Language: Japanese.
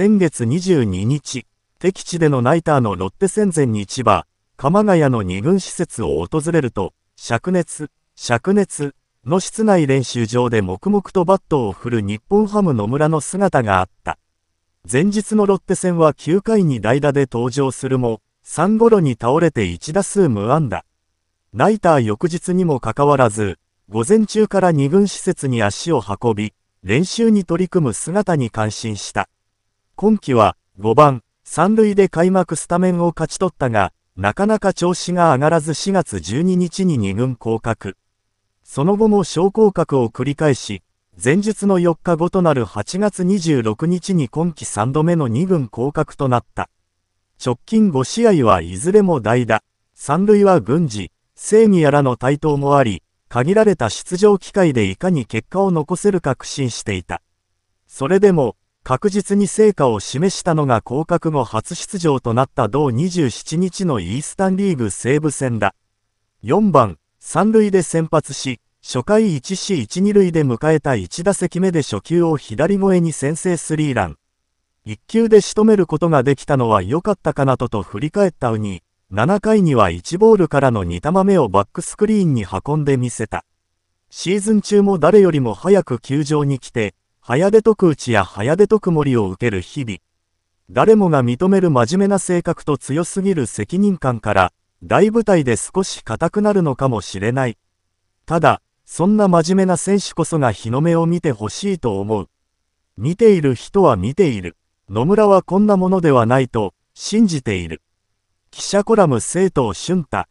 先月22日、敵地でのナイターのロッテ戦前に千葉、鎌ヶ谷の2軍施設を訪れると、灼熱、灼熱の室内練習場で黙々とバットを振る日本ハム野村の姿があった。前日のロッテ戦は9回に代打で登場するも、3ゴロに倒れて1打数無安打。ナイター翌日にもかかわらず、午前中から2軍施設に足を運び、練習に取り組む姿に感心した。今季は5番、3塁で開幕スタメンを勝ち取ったが、なかなか調子が上がらず4月12日に2軍降格。その後も昇降格を繰り返し、前述の4日後となる8月26日に今季3度目の2軍降格となった。直近5試合はいずれも代打、三塁は軍事、正義やらの台頭もあり、限られた出場機会でいかに結果を残せるか苦心していた。それでも、確実に成果を示したのが降格後初出場となった同27日のイースタンリーグ西武戦だ。4番、3塁で先発し、初回 1C12 塁で迎えた1打席目で初球を左越えに先制スリーラン。1球で仕留めることができたのは良かったかなとと振り返ったウニ、7回には1ボールからの2球目をバックスクリーンに運んでみせた。シーズン中も誰よりも早く球場に来て、早出打ちや早出徳りを受ける日々。誰もが認める真面目な性格と強すぎる責任感から、大舞台で少し硬くなるのかもしれない。ただ、そんな真面目な選手こそが日の目を見てほしいと思う。見ている人は見ている。野村はこんなものではないと信じている。記者コラム生徒俊太。